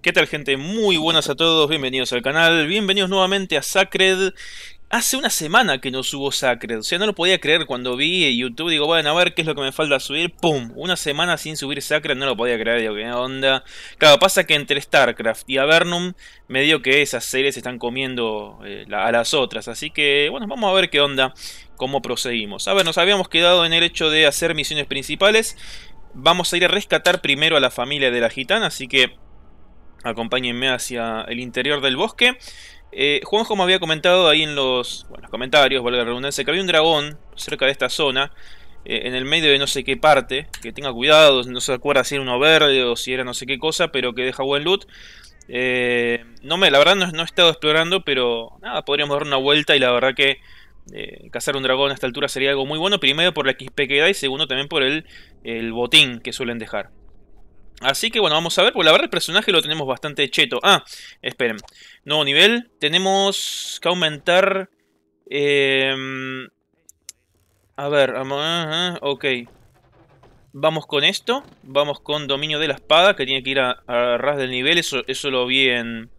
¿Qué tal gente? Muy buenas a todos, bienvenidos al canal, bienvenidos nuevamente a Sacred. Hace una semana que no subo Sacred, o sea, no lo podía creer cuando vi YouTube, digo, bueno, a ver qué es lo que me falta subir, ¡pum! Una semana sin subir Sacred, no lo podía creer, digo, qué onda. Claro, pasa que entre StarCraft y Avernum, me dio que esas series están comiendo eh, a las otras, así que, bueno, vamos a ver qué onda, cómo proseguimos. A ver, nos habíamos quedado en el hecho de hacer misiones principales, vamos a ir a rescatar primero a la familia de la gitana, así que Acompáñenme hacia el interior del bosque. Eh, Juanjo me había comentado ahí en los, comentarios, valga la redundancia, que había un dragón cerca de esta zona, eh, en el medio de no sé qué parte, que tenga cuidado, no se acuerda si era uno verde o si era no sé qué cosa, pero que deja buen loot. Eh, no me, la verdad no, he estado explorando, pero nada, podríamos dar una vuelta y la verdad que cazar un dragón a esta altura sería algo muy bueno, primero por la XP que da y segundo también por el, el botín que suelen dejar. Así que bueno, vamos a ver. Pues la verdad el personaje lo tenemos bastante cheto. Ah, esperen. Nuevo nivel. Tenemos que aumentar... Em, a ver, vamos, ok. Vamos con esto. Vamos con dominio de la espada, que tiene que ir a, ras del nivel. Eso, eso lo vi en...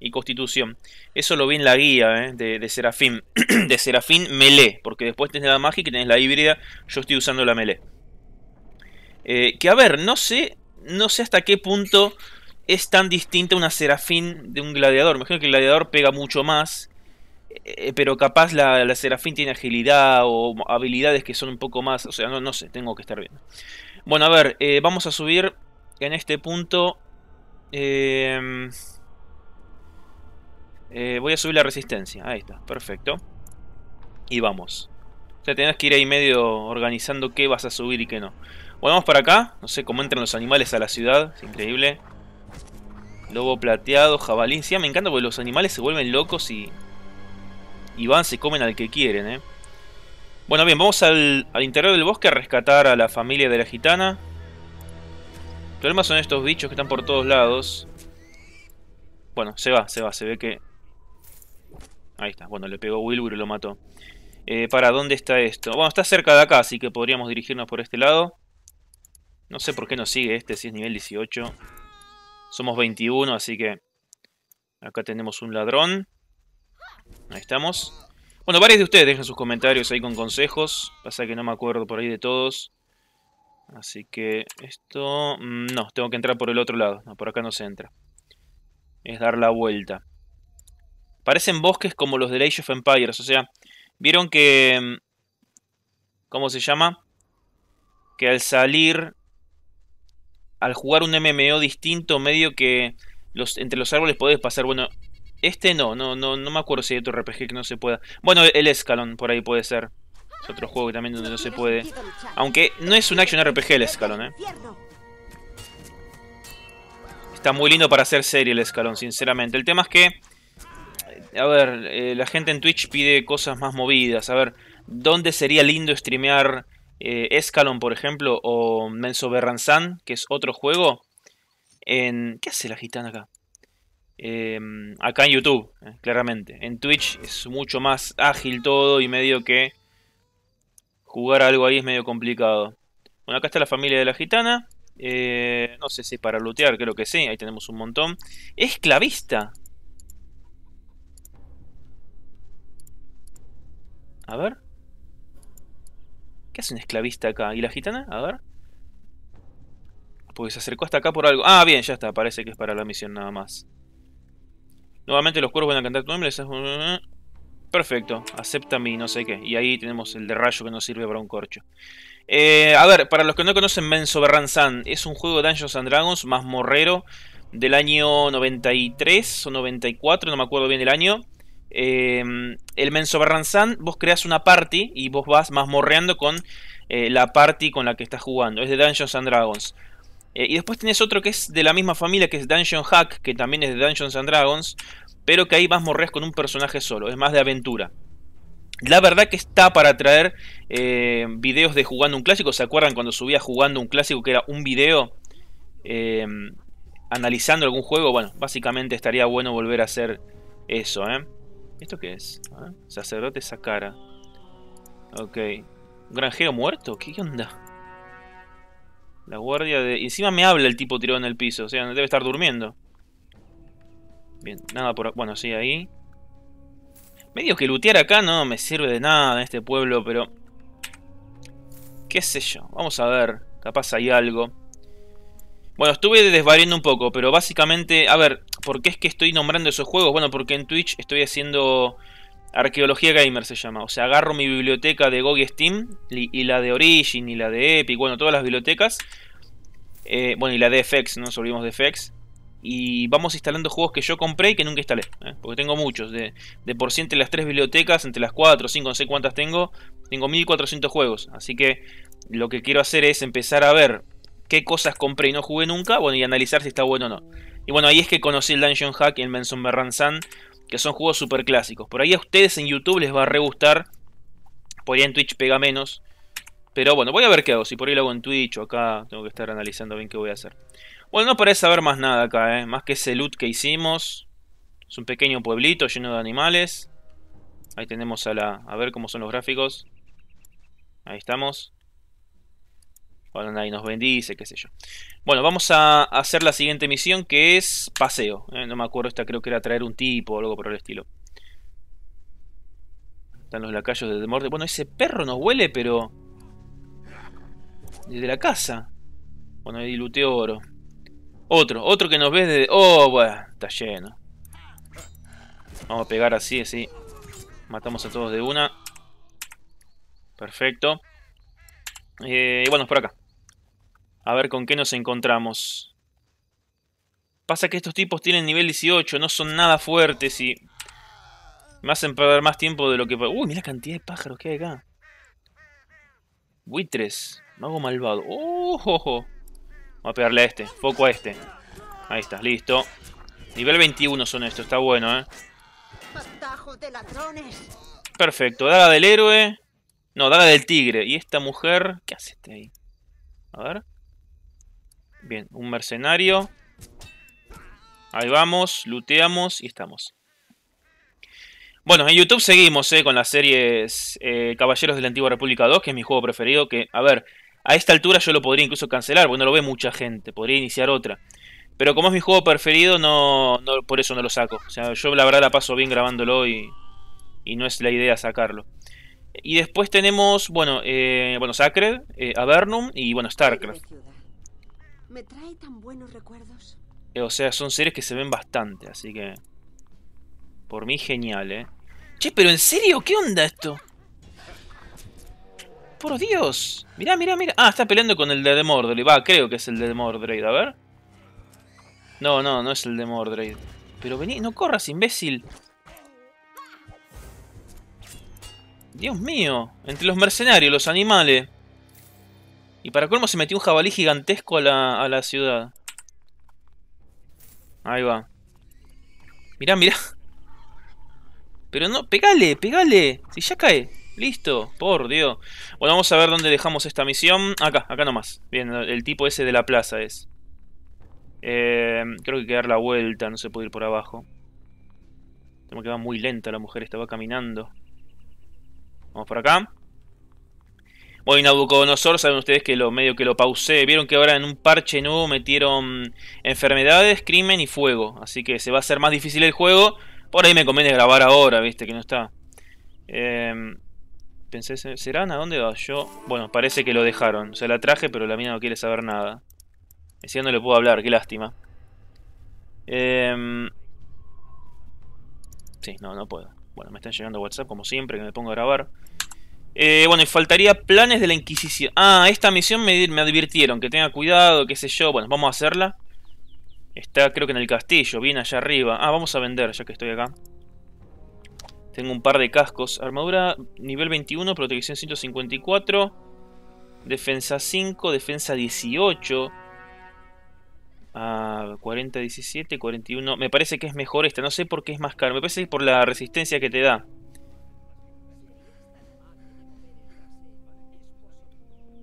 Y constitución. Eso lo vi en la guía eh, de, Serafín. de Serafín melee. Porque después tenés la magia y tenés la híbrida. Yo estoy usando la melee. Eh, que a ver, no sé no sé hasta qué punto es tan distinta una serafín de un gladiador. Me imagino que el gladiador pega mucho más, eh, eh, pero capaz la, serafín tiene agilidad o habilidades que son un poco más. O sea, no, no sé, tengo que estar viendo. Bueno, a ver, eh, vamos a subir en este punto. voy a subir la resistencia. Ahí está, perfecto. Y vamos. O sea, tenés que ir ahí medio organizando qué vas a subir y qué no. Bueno, vamos para acá. No sé cómo entran los animales a la ciudad. Es increíble. Lobo plateado, jabalín. Sí, me encanta porque los animales se vuelven locos y... Y van, se comen al que quieren, ¿eh? Bueno, bien, vamos al, interior del bosque a rescatar a la familia de la gitana. El problema son estos bichos que están por todos lados. Bueno, se va, se va. Se ve que... Ahí está. Bueno, le pegó Wilbur y lo mató. Eh, ¿Para dónde está esto? Bueno, está cerca de acá, así que podríamos dirigirnos por este lado. No sé por qué nos sigue este, si es nivel 18. Somos 21, así que... Acá tenemos un ladrón. Ahí estamos. Bueno, varios de ustedes dejan sus comentarios ahí con consejos. Pasa que no me acuerdo por ahí de todos. Así que esto... Mm, no, tengo que entrar por el otro lado. No, por acá no se entra. Es dar la vuelta. Parecen bosques como los de Age of Empires. O sea, vieron que... Mm, ¿Cómo se llama? Que al salir al jugar un MMO distinto, medio que los, entre los árboles podés pasar. Bueno, este no, no, no, no me acuerdo si hay otro RPG que no se pueda. Bueno, el Escalón, por ahí puede ser. Es otro juego que también donde no se puede. Aunque no es un action RPG el Escalón, eh. Está muy lindo para hacer serie el Escalón, sinceramente. El tema es que. A ver, eh, la gente en Twitch pide cosas más movidas. A ver, ¿dónde sería lindo streamear eh, Escalon, por ejemplo, o Menso Berranzan que es otro juego. En, ¿Qué hace la gitana acá? Em, acá en YouTube, eh, claramente. En Twitch es mucho más ágil todo y medio que jugar algo ahí es medio complicado. Bueno, acá está la familia de la gitana. Eh, no sé si para lootear, creo que sí. Ahí tenemos un montón. Esclavista. A ver. ¿Qué un esclavista acá? ¿Y la gitana? A ver. Pues se acercó hasta acá por algo. Ah, bien, ya está. Parece que es para la misión nada más. Nuevamente los cuervos van a cantar tu nombre. Eh, eh. Perfecto. Acepta mi no sé qué. Y ahí tenemos el de rayo que nos sirve para un corcho. Eh, a ver, para los que no conocen Menso Berranzan, es un juego de Dungeons and Dragons más morrero del año 93 o 94, no me acuerdo bien el año. Em, el Menso Barranzán, vos creas una party y vos vas mazmorreando con eh, la party con la que estás jugando. Es de Dungeons and Dragons. Eh, y después tenés otro que es de la misma familia, que es Dungeon Hack, que también es de Dungeons and Dragons, pero que ahí mazmorreas con un personaje solo, es más de aventura. La verdad que está para traer em, videos de jugando un clásico. ¿Se acuerdan cuando subía jugando un clásico que era un video? Em, analizando algún juego, bueno, básicamente estaría bueno volver a hacer eso, ¿eh? ¿Esto qué es? sacerdote Sacerdote cara Ok. ¿Granjero muerto? ¿Qué onda? La guardia de... encima me habla el tipo tirado en el piso. O sea, debe estar durmiendo. Bien, nada por... Bueno, sí, ahí. Medio que lootear acá no me sirve de nada en este pueblo, pero... Qué sé yo. Vamos a ver. Capaz hay algo. Bueno, estuve desvariando un poco, pero básicamente... A ver, ¿Por qué es que estoy nombrando esos juegos? Bueno, porque en Twitch estoy haciendo Arqueología Gamer se llama. O sea, agarro mi biblioteca de GOG y Steam, y, la de Origin, y la de Epic, bueno, todas las bibliotecas. Eh, bueno, y la de FX, no nos olvidemos de FX. Y vamos instalando juegos que yo compré y que nunca instalé. ¿eh? Porque tengo muchos. De, por sí, entre las tres bibliotecas, entre las cuatro, 5, no sé cuántas tengo, tengo 1400 juegos. Así que lo que quiero hacer es empezar a ver qué cosas compré y no jugué nunca. Bueno, y analizar si está bueno o no. Y bueno, ahí es que conocí el Dungeon Hack y el Manson Berranzan, que son juegos super clásicos. Por ahí a ustedes en YouTube les va a re gustar. Por ahí en Twitch pega menos. Pero bueno, voy a ver qué hago. Si por ahí lo hago en Twitch o acá, tengo que estar analizando bien qué voy a hacer. Bueno, no parece haber más nada acá, ¿eh? Más que ese loot que hicimos. Es un pequeño pueblito lleno de animales. Ahí tenemos a la... A ver cómo son los gráficos. Ahí estamos. Bueno, nadie nos bendice, qué sé yo. Bueno, vamos a hacer la siguiente misión que es paseo. Eh, no me acuerdo, esta creo que era traer un tipo o algo por el estilo. Están los lacayos de Demorde. Bueno, ese perro nos huele, pero... Desde la casa. Bueno, ahí dilute oro. Otro, otro que nos ve desde... Oh, bueno, está lleno. Vamos a pegar así, así. Matamos a todos de una. Perfecto. Eh, y bueno, es por acá. A ver con qué nos encontramos. Pasa que estos tipos tienen nivel 18, no son nada fuertes y... Me hacen perder más tiempo de lo que... Uy, mira la cantidad de pájaros que hay acá. Buitres. Mago malvado. ¡Oh! Voy a pegarle a este. Foco a este. Ahí estás. listo. Nivel 21 son estos, está bueno, ¿eh? Perfecto, daga del héroe. No, daga del tigre. Y esta mujer... ¿Qué hace este ahí? A ver. Bien, un mercenario. Ahí vamos, looteamos y estamos. Bueno, en YouTube seguimos eh, con las series eh, Caballeros de la Antigua República 2, que es mi juego preferido, que, a ver, a esta altura yo lo podría incluso cancelar, porque no lo ve mucha gente, podría iniciar otra. Pero como es mi juego preferido, no, por eso no lo saco. O sea, yo la verdad la paso bien grabándolo y, y no es la idea sacarlo. Y después tenemos, bueno, eh, bueno Sacred, eh, Avernum y, bueno, StarCraft. Me trae tan buenos recuerdos. Eh, o sea, son seres que se ven bastante, así que... Por mí genial, ¿eh? Che, pero en serio, ¿qué onda esto? Por Dios. Mirá, mirá, mirá. Ah, está peleando con el de Mordred. Va, creo que es el de Mordred. A ver. No, no, no es el de Mordred. Pero vení, no corras, imbécil. Dios mío. Entre los mercenarios, los animales. Y para colmo se metió un jabalí gigantesco a la, ciudad. Ahí va. Mirá, mirá. Pero no, pegale, pegale. Si ya cae. Listo, por Dios. Bueno, vamos a ver dónde dejamos esta misión. Acá, acá nomás. Bien, el tipo ese de la plaza es. Eh, creo que hay que dar la vuelta, no se puede ir por abajo. Tengo que va muy lenta la mujer, estaba caminando. Vamos por acá. Hoy Nabucodonosor, saben ustedes que lo medio que lo pausé. Vieron que ahora en un parche nuevo metieron enfermedades, crimen y fuego. Así que se va a hacer más difícil el juego. Por ahí me conviene grabar ahora, viste, que no está. Em, pensé, ¿serán a dónde va? Yo. Bueno, parece que lo dejaron. O la traje, pero la mina no quiere saber nada. Decía no le puedo hablar, qué lástima. Em, sí, no, no puedo. Bueno, me están llegando WhatsApp como siempre, que me pongo a grabar. Eh, bueno, y faltaría planes de la Inquisición. Ah, esta misión me, advirtieron, que tenga cuidado, qué sé yo. Bueno, vamos a hacerla. Está creo que en el castillo, bien allá arriba. Ah, vamos a vender ya que estoy acá. Tengo un par de cascos. Armadura nivel 21, protección 154. Defensa 5, defensa 18. 40, 17, 41. Me parece que es mejor esta. No sé por qué es más caro. Me parece que es por la resistencia que te da.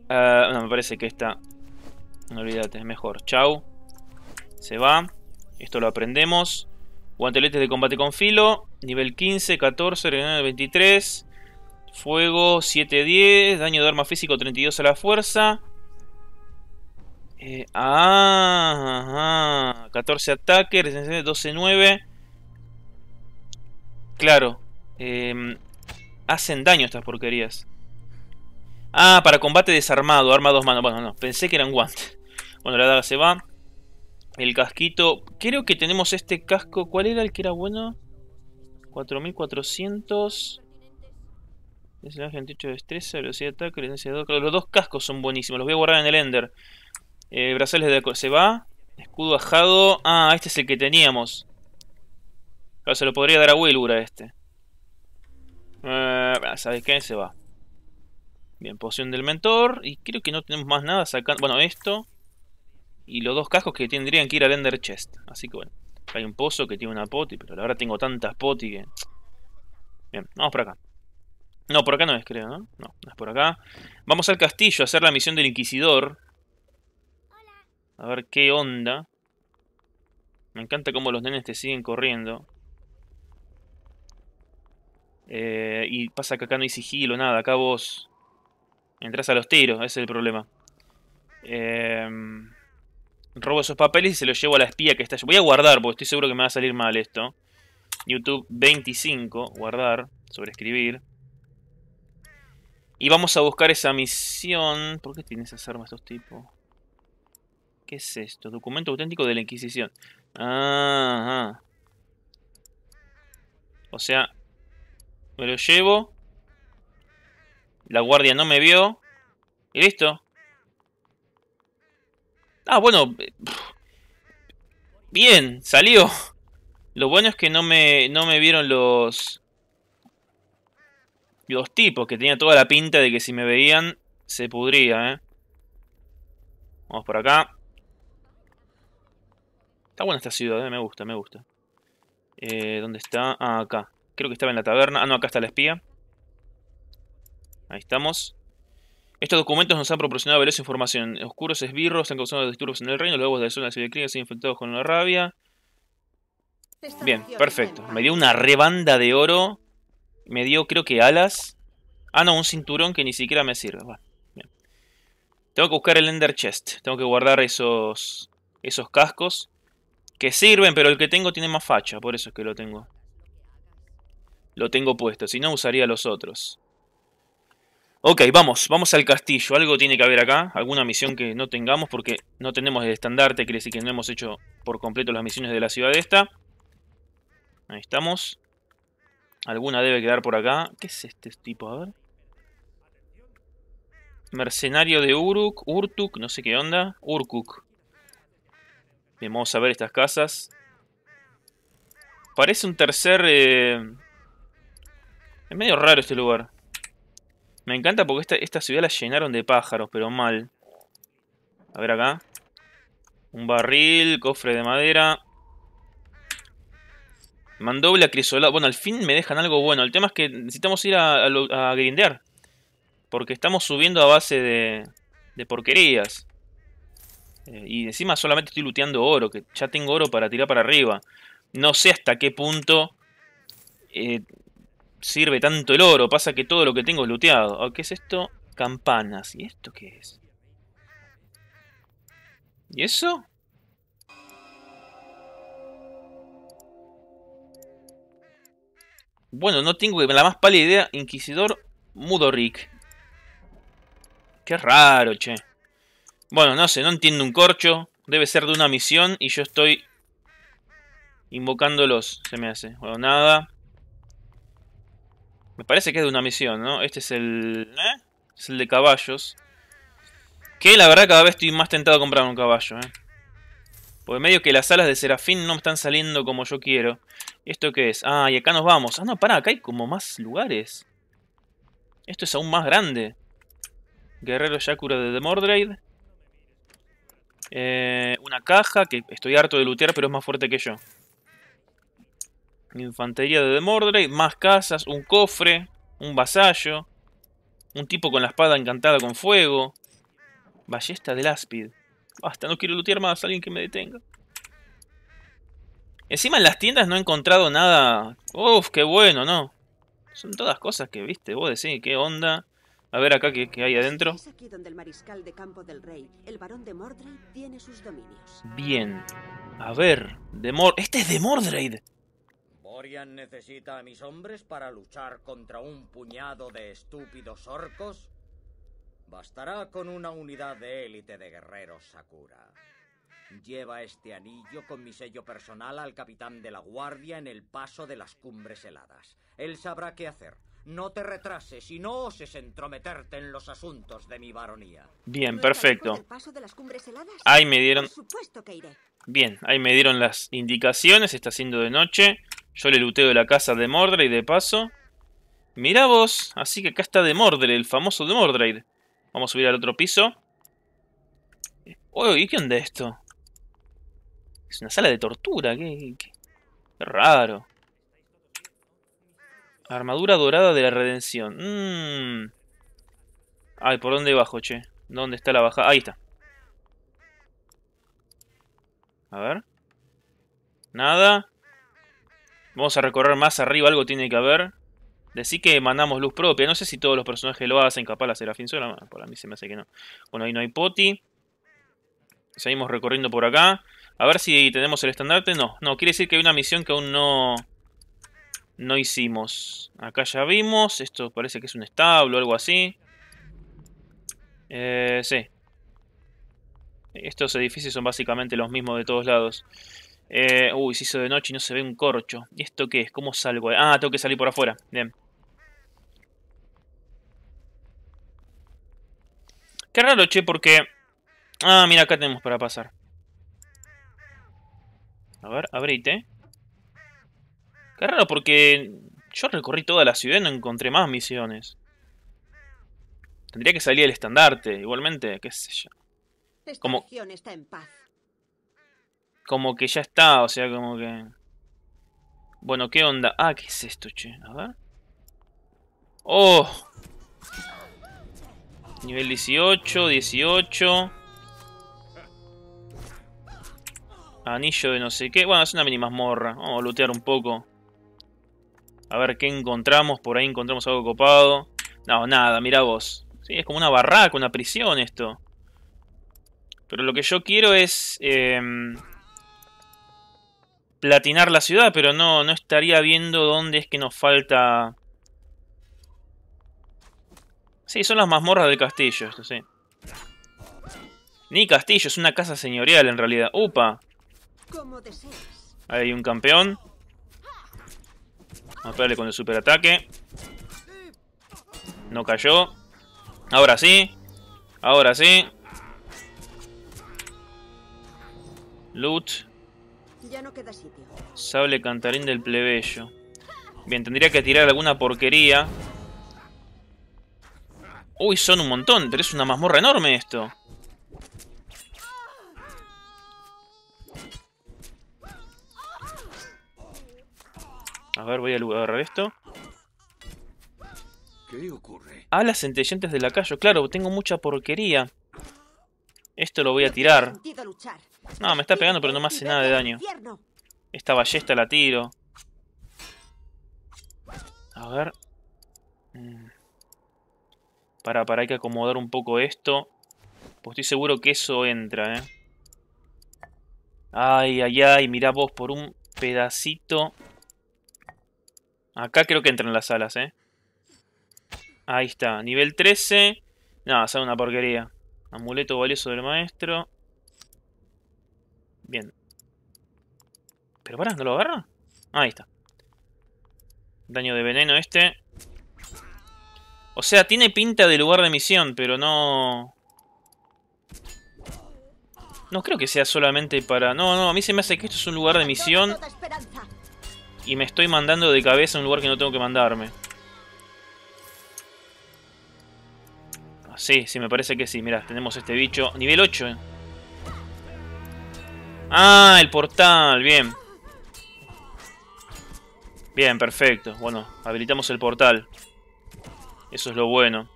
Ah, no, me parece que esta... No olvídate, es mejor. Chau. Se va. Esto lo aprendemos. Guanteletes de combate con filo. Nivel 15, 14, 23. Fuego 7, 10. Daño de arma físico 32 a la fuerza. Eh, ah, 14 ataques resistencia 12, 9. Claro. Em, hacen daño estas porquerías. Ah, para combate desarmado, arma dos manos. Bueno, no, pensé que eran guantes. Bueno, la daga se va. El casquito. Creo que tenemos este casco. ¿Cuál era el que era bueno? 4400. Es el de destreza, velocidad de ataque, de Los dos cascos son buenísimos. Los voy a guardar en el Ender. Eh, brazales de se va. Escudo ajado. Ah, este es el que teníamos. Claro, se lo podría dar a Wilbur a este. Eh, ¿Sabes qué? Se va. Bien, poción del mentor. Y creo que no tenemos más nada sacando... Bueno, esto. Y los dos cascos que tendrían que ir al Ender Chest. Así que bueno. Hay un pozo que tiene una poti, pero la verdad tengo tantas poti que... Bien, vamos por acá. No, por acá no es, creo, ¿no? No, no es por acá. Vamos al castillo a hacer la misión del Inquisidor. A ver qué onda. Me encanta cómo los nenes te siguen corriendo. Eh, y pasa que acá no hay sigilo, nada. Acá vos Entras a los tiros, ese es el problema. Eh, robo esos papeles y se los llevo a la espía que está... Voy a guardar, porque estoy seguro que me va a salir mal esto. YouTube 25, guardar, Sobrescribir. Y vamos a buscar esa misión... ¿Por qué tienes esas armas estos tipos? ¿Qué es esto? Documento auténtico de la Inquisición. Ah, O sea, me lo llevo la guardia no me vio. Y listo. Ah, bueno. Bien, salió. Lo bueno es que no me, no me vieron los... Los tipos, que tenía toda la pinta de que si me veían, se pudría, ¿eh? Vamos por acá. Está buena esta ciudad, ¿eh? me gusta, me gusta. Eh, ¿Dónde está? Ah, acá. Creo que estaba en la taberna. Ah, no, acá está la espía. Ahí estamos. Estos documentos nos han proporcionado valiosa información. Oscuros esbirros Están causando disturbios en el reino, los huevos de la zona de se han con la rabia. Bien, perfecto. Me dio una rebanda de oro. Me dio, creo que alas. Ah, no, un cinturón que ni siquiera me sirve. Tengo que buscar el Ender Chest. Tengo que guardar esos, esos cascos. Que sirven, pero el que tengo tiene más facha. Por eso es que lo tengo. Lo tengo puesto. Si no, usaría los otros. Ok, vamos, vamos al castillo. Algo tiene que haber acá, alguna misión que no tengamos porque no tenemos el estandarte, quiere decir que no hemos hecho por completo las misiones de la ciudad esta. Ahí estamos. Alguna debe quedar por acá. ¿Qué es este tipo? A ver. Mercenario de Uruk, Urtuk, no sé qué onda. Urkuk. vamos a ver estas casas. Parece un tercer... Eh, es medio raro este lugar. Me encanta porque esta, esta ciudad la llenaron de pájaros, pero mal. A ver acá. Un barril, cofre de madera. Mandoble crisolado. Bueno, al fin me dejan algo bueno. El tema es que necesitamos ir a, grindear. Porque estamos subiendo a base de, porquerías. Eh, y encima solamente estoy luteando oro, que ya tengo oro para tirar para arriba. No sé hasta qué punto eh, sirve tanto el oro. Pasa que todo lo que tengo es looteado. Oh, ¿Qué es esto? Campanas. ¿Y esto qué es? ¿Y eso? Bueno, no tengo la más pálida idea. Inquisidor Rick. Qué raro, che. Bueno, no sé, no entiendo un corcho. Debe ser de una misión y yo estoy invocándolos, se me hace. Bueno, nada. Me parece que es de una misión, ¿no? Este es el... ¿eh? Es el de caballos. Que la verdad cada vez estoy más tentado a comprar un caballo, ¿eh? Porque medio que las alas de Serafín no me están saliendo como yo quiero. ¿Esto qué es? Ah, y acá nos vamos. Ah, no, para acá hay como más lugares. Esto es aún más grande. Guerrero Yakura de The eh, una caja que estoy harto de lootear, pero es más fuerte que yo. Infantería de Mordred, más casas, un cofre, un vasallo, un tipo con la espada encantada con fuego, ballesta del áspid. Basta, no quiero lutear más, alguien que me detenga. Encima en las tiendas no he encontrado nada... Uf, qué bueno, ¿no? Son todas cosas que, viste, vos decís, qué onda. A ver acá qué, hay adentro. Bien. A ver, de ¡Este es de Mordred! Orián necesita a mis hombres para luchar contra un puñado de estúpidos orcos? Bastará con una unidad de élite de guerreros Sakura. Lleva este anillo con mi sello personal al capitán de la guardia en el paso de las cumbres heladas. Él sabrá qué hacer. No te retrases y no oses entrometerte en los asuntos de mi baronía. Bien, perfecto. Ahí me dieron... Bien, ahí me dieron las indicaciones. Está siendo de noche. Yo le luteo la casa de Mordred de paso. Mirá vos. Así que acá está de Mordred, el famoso de Mordred. Vamos a subir al otro piso. Uy, ¿y qué onda esto? Es una sala de tortura. qué raro. Armadura dorada de la redención. Mm. Ay, ¿por dónde bajo, che? ¿Dónde está la baja? Ahí está. A ver. Nada. Vamos a recorrer más arriba, algo tiene que haber. Decir que mandamos luz propia. No sé si todos los personajes lo hacen. Capaz la Serafín sola. Para mí se me hace que no. Bueno, ahí no hay poti. Seguimos recorriendo por acá. A ver si tenemos el estandarte. No, no. Quiere decir que hay una misión que aún no no hicimos. Acá ya vimos. Esto parece que es un establo o algo así. Eh, sí. Estos edificios son básicamente los mismos de todos lados. Eh, uy, se hizo de noche y no se ve un corcho. ¿Y esto qué es? ¿Cómo salgo? Ah, tengo que salir por afuera. Bien. Qué raro, che, porque... Ah, mira, acá tenemos para pasar. A ver, abrite. Qué raro, porque yo recorrí toda la ciudad y no encontré más misiones. Tendría que salir el estandarte, igualmente, qué sé yo. como, está en paz. Como que ya está, o sea, como que... Bueno, ¿qué onda? Ah, ¿qué es esto, che? A ver. ¡Oh! Nivel 18, 18. Anillo de no sé qué. Bueno, es una mini mazmorra. Vamos a lootear un poco. A ver qué encontramos. Por ahí encontramos algo copado. No, nada, mira vos. Sí, es como una barraca, una prisión esto. Pero lo que yo quiero es... Em, platinar la ciudad, pero no, no estaría viendo dónde es que nos falta... Sí, son las mazmorras del castillo, esto sí. Ni castillo, es una casa señorial en realidad. ¡Upa! Ahí hay un campeón. Vamos con el superataque. No cayó. Ahora sí. Ahora sí. Loot. Sable cantarín del plebeyo. Bien, tendría que tirar alguna porquería. Uy, son un montón, pero una mazmorra enorme esto. A ver, voy a agarrar esto. ¿Qué ocurre? las centellantes de calle. Claro, tengo mucha porquería. Esto lo voy a tirar. No, me está pegando, pero no me hace nada de daño. Esta ballesta la tiro. A ver. Para, mm. para, hay que acomodar un poco esto. Pues estoy seguro que eso entra, ¿eh? Ay, ay, ay, mirá vos por un pedacito. Acá creo que entran las alas, ¿eh? Ahí está, nivel 13. No, sale una porquería. Amuleto valioso del maestro. Bien. Pero pará, ¿no lo agarra? Ahí está. Daño de veneno este. O sea, tiene pinta de lugar de misión, pero no... No creo que sea solamente para... No, no, a mí se me hace que esto es un lugar de misión y me estoy mandando de cabeza a un lugar que no tengo que mandarme. Sí, sí, me parece que sí. Mirá, tenemos este bicho. Nivel 8. Eh. Ah, el portal. Bien. Bien, perfecto. Bueno, habilitamos el portal. Eso es lo bueno.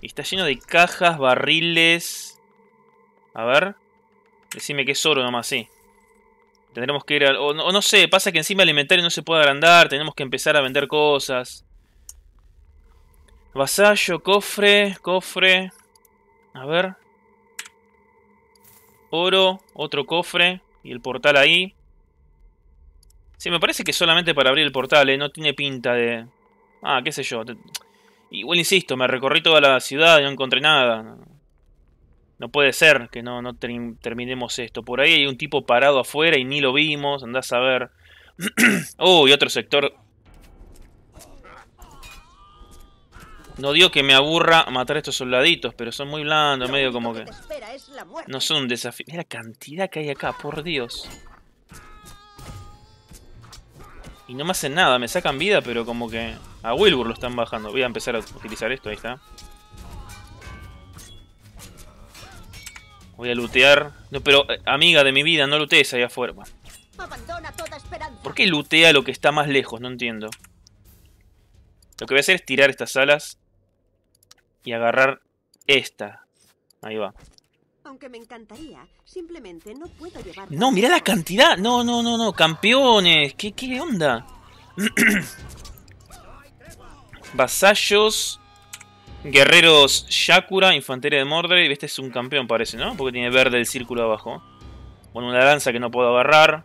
Y está lleno de cajas, barriles... A ver... Decime que es oro nomás, sí. Tendremos que ir al... O no, sé, pasa que encima el inventario no se puede agrandar. Tenemos que empezar a vender cosas. Vasallo, cofre, cofre. A ver. Oro, otro cofre. Y el portal ahí. Sí, me parece que solamente para abrir el portal, eh, No tiene pinta de... Ah, qué sé yo. Igual insisto, me recorrí toda la ciudad y no encontré nada no puede ser que no, no terminemos esto. Por ahí hay un tipo parado afuera y ni lo vimos, andás a ver. Uy, otro sector. No digo que me aburra matar a estos soldaditos, pero son muy blandos, medio como que... No son un desafío. Mira la cantidad que hay acá, por Dios. Y no me hacen nada, me sacan vida, pero como que... A Wilbur lo están bajando. Voy a empezar a utilizar esto, ahí está. Voy a lootear. No, pero, eh, amiga de mi vida, no lootees ahí afuera. Pues. ¿Por qué lootea lo que está más lejos? No entiendo. Lo que voy a hacer es tirar estas alas. Y agarrar esta. Ahí va. no puedo mirá la cantidad. No, no, no, no. Campeones. ¿Qué, qué onda? Vasallos. Guerreros Shakura, Infantería de Mordred. Este es un campeón, parece, ¿no? Porque tiene verde el círculo abajo. Bueno, una lanza que no puedo agarrar.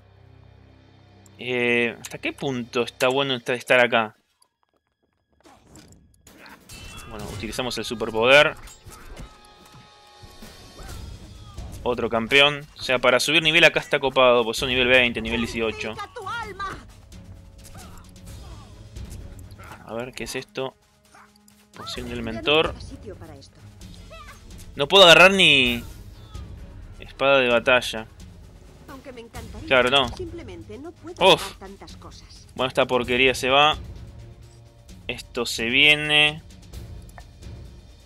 Eh, ¿Hasta qué punto está bueno estar acá? Bueno, utilizamos el superpoder. Otro campeón. O sea, para subir nivel acá está copado. Pues son nivel 20, nivel 18. A ver, ¿qué es esto? Poción pues del mentor. No puedo agarrar ni... Espada de batalla. Claro, no. Uf. Bueno, esta porquería se va. Esto se viene.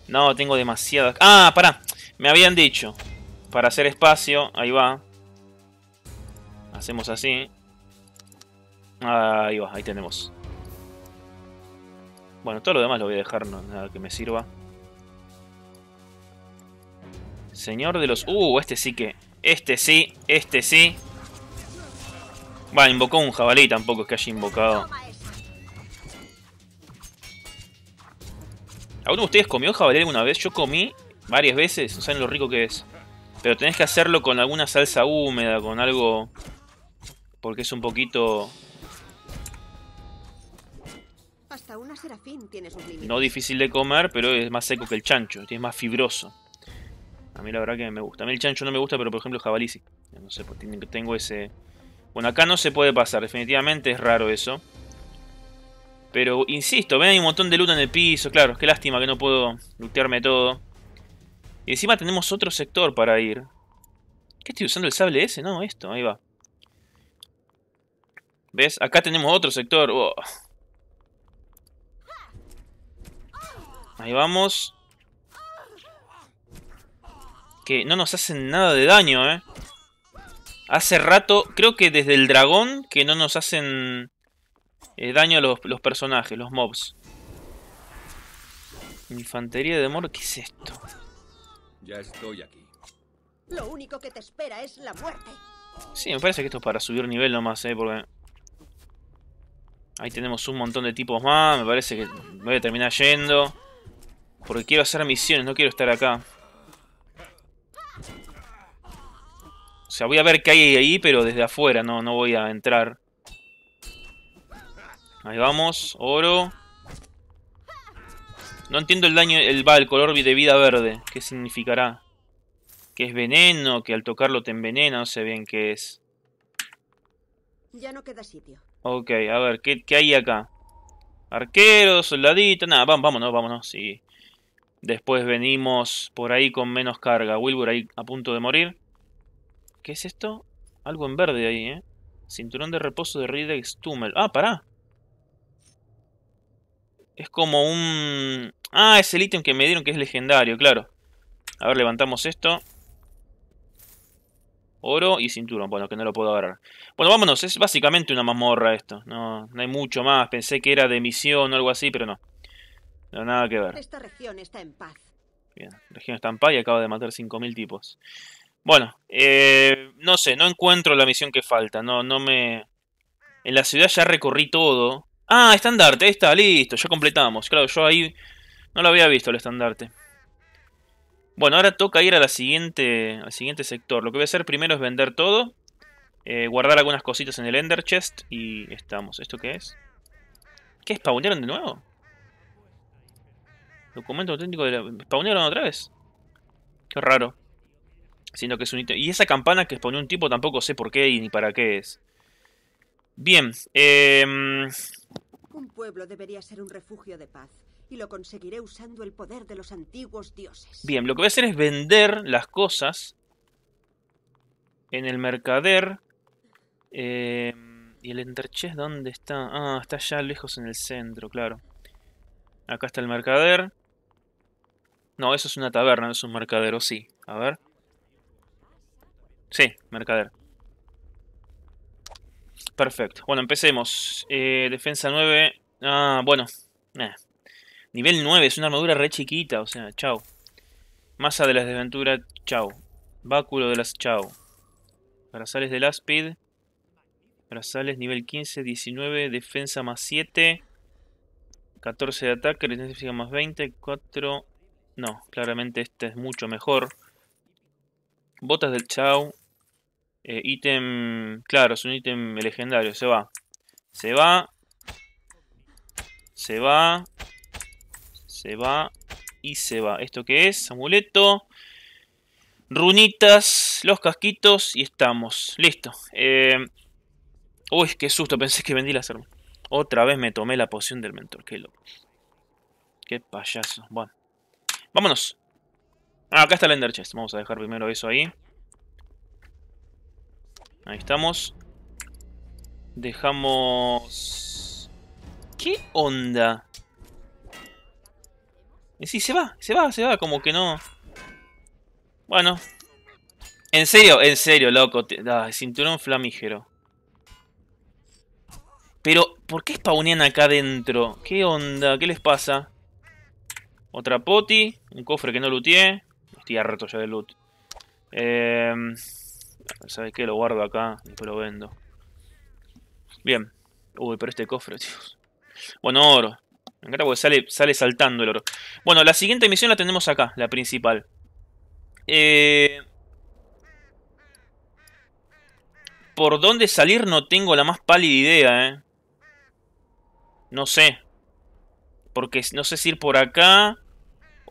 No, tengo demasiadas... ¡Ah, pará! Me habían dicho. Para hacer espacio. Ahí va. Hacemos así. Ahí va, ahí tenemos. Bueno, todo lo demás lo voy a dejar, no, nada que me sirva. Señor de los... Uh, este sí que... Este sí, este sí. Va, invocó un jabalí, tampoco es que haya invocado. ¿Alguno de ustedes comió jabalí alguna vez? Yo comí varias veces, no saben lo rico que es. Pero tenés que hacerlo con alguna salsa húmeda, con algo... Porque es un poquito no difícil de comer, pero es más seco que el chancho, es más fibroso. A mí la verdad que me gusta. A mí el chancho no me gusta, pero por ejemplo el jabalí sí. No sé, tengo ese... Bueno, acá no se puede pasar, definitivamente es raro eso. Pero insisto, ven, hay un montón de luna en el piso, claro, qué lástima que no puedo lutearme todo. Y encima tenemos otro sector para ir. ¿Qué estoy usando el sable ese? No, esto, ahí va. ¿Ves? Acá tenemos otro sector. Oh. Ahí vamos. Que no nos hacen nada de daño, ¿eh? Hace rato, creo que desde el dragón, que no nos hacen eh, daño a los, personajes, los mobs. Infantería de Mor, ¿qué es esto? Ya estoy aquí. Lo único que te espera es la muerte. Sí, me parece que esto es para subir nivel nomás, ¿eh? Porque... Ahí tenemos un montón de tipos más, me parece que me voy a terminar yendo. Porque quiero hacer misiones, no quiero estar acá. O sea, voy a ver qué hay ahí, pero desde afuera, no, no voy a entrar. Ahí vamos, oro. No entiendo el daño, el, va, el color de vida verde. ¿Qué significará? Que es veneno, que al tocarlo te envenena, no sé bien qué es. Ya no queda sitio. Ok, a ver, ¿qué, hay acá? Arqueros, soldaditos, nada, vamos, vámonos, vámonos, sí. Después venimos por ahí con menos carga. Wilbur ahí a punto de morir. ¿Qué es esto? Algo en verde ahí, ¿eh? Cinturón de reposo de Ridex Tumel. Ah, pará. Es como un... Ah, es el ítem que me dieron que es legendario, claro. A ver, levantamos esto. Oro y cinturón, bueno, que no lo puedo agarrar. Bueno, vámonos, es básicamente una mazmorra esto. No, no hay mucho más, pensé que era de misión o algo así, pero no. No, nada que ver. Esta región está en paz. Bien, región está en paz y acaba de matar 5.000 tipos. Bueno, eh, no sé, no encuentro la misión que falta. No, no me... En la ciudad ya recorrí todo. Ah, estandarte, ahí está, listo, ya completamos. Claro, yo ahí no lo había visto el estandarte. Bueno, ahora toca ir a la siguiente, al siguiente sector. Lo que voy a hacer primero es vender todo. Eh, guardar algunas cositas en el Ender Chest. Y estamos. ¿Esto qué es? ¿Qué? ¿Spawnearon de nuevo? Documento auténtico de la... otra vez? Qué raro. Siendo que es un Y esa campana que expone un tipo tampoco sé por qué y ni para qué es. Bien, em, Un pueblo debería ser un refugio de paz. Y lo conseguiré usando el poder de los antiguos dioses. Bien, lo que voy a hacer es vender las cosas. En el mercader. Em, ¿Y el enterchez dónde está? Ah, está allá lejos en el centro, claro. Acá está el mercader. No, eso es una taberna, no es un mercadero, sí. A ver. Sí, mercader. Perfecto. Bueno, empecemos. Eh, defensa 9. Ah, bueno. Nivel 9, es una armadura re chiquita, o sea, chao. Masa de las desventuras, chao. Báculo de las, chao. Brazales del áspid. Brazales nivel 15, 19, defensa más 7. 14 de ataque, resistencia más 20, 4, no, claramente este es mucho mejor. Botas del Chao. Eh, ítem... Claro, es un ítem legendario. Se va. Se va. Se va. Se va. Y se va. ¿Esto qué es? Amuleto. Runitas. Los casquitos. Y estamos. Listo. Eh... Uy, qué susto. Pensé que vendí las armas. Otra vez me tomé la poción del mentor. Qué loco. Qué payaso. Bueno. Vámonos. Ah, acá está el Ender Chest. Vamos a dejar primero eso ahí. Ahí estamos. Dejamos... ¿Qué onda? Sí, se va, se va, se va, como que no... Bueno. En serio, en serio, loco. Ah, cinturón flamígero. Pero, ¿por qué spawnean acá adentro? ¿Qué onda? ¿Qué les pasa? Otra poti. Un cofre que no looteé. Hostia, reto ya de loot. Eh, ¿Sabes qué? Lo guardo acá. Después lo vendo. Bien. Uy, pero este cofre, tíos. Bueno, oro. Me encanta porque sale, sale saltando el oro. Bueno, la siguiente misión la tenemos acá. La principal. Eh... Por dónde salir no tengo la más pálida idea, eh. No sé. Porque no sé si ir por acá.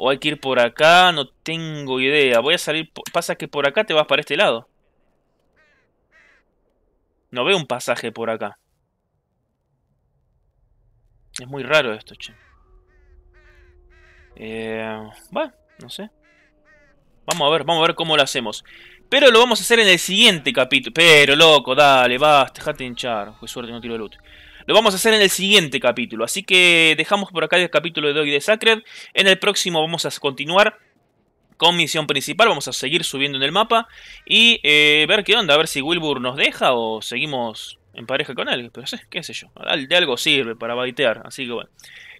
O hay que ir por acá, no tengo idea. Voy a salir... Pasa que por acá te vas para este lado. No veo un pasaje por acá. Es muy raro esto, che. Eh, bueno, no sé. Vamos a ver, vamos a ver cómo lo hacemos. Pero lo vamos a hacer en el siguiente capítulo. Pero, loco, dale, basta, dejate hinchar. Qué suerte, no tiro loot. Lo vamos a hacer en el siguiente capítulo. Así que dejamos por acá el capítulo de hoy de Sacred. En el próximo vamos a continuar con misión principal. Vamos a seguir subiendo en el mapa y eh, ver qué onda. A ver si Wilbur nos deja o seguimos en pareja con él. Pero sé, qué sé yo. De algo sirve para baitear. Así que bueno.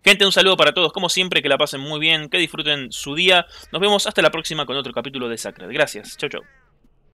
Gente, un saludo para todos. Como siempre, que la pasen muy bien, que disfruten su día. Nos vemos hasta la próxima con otro capítulo de Sacred. Gracias. Chau, chau.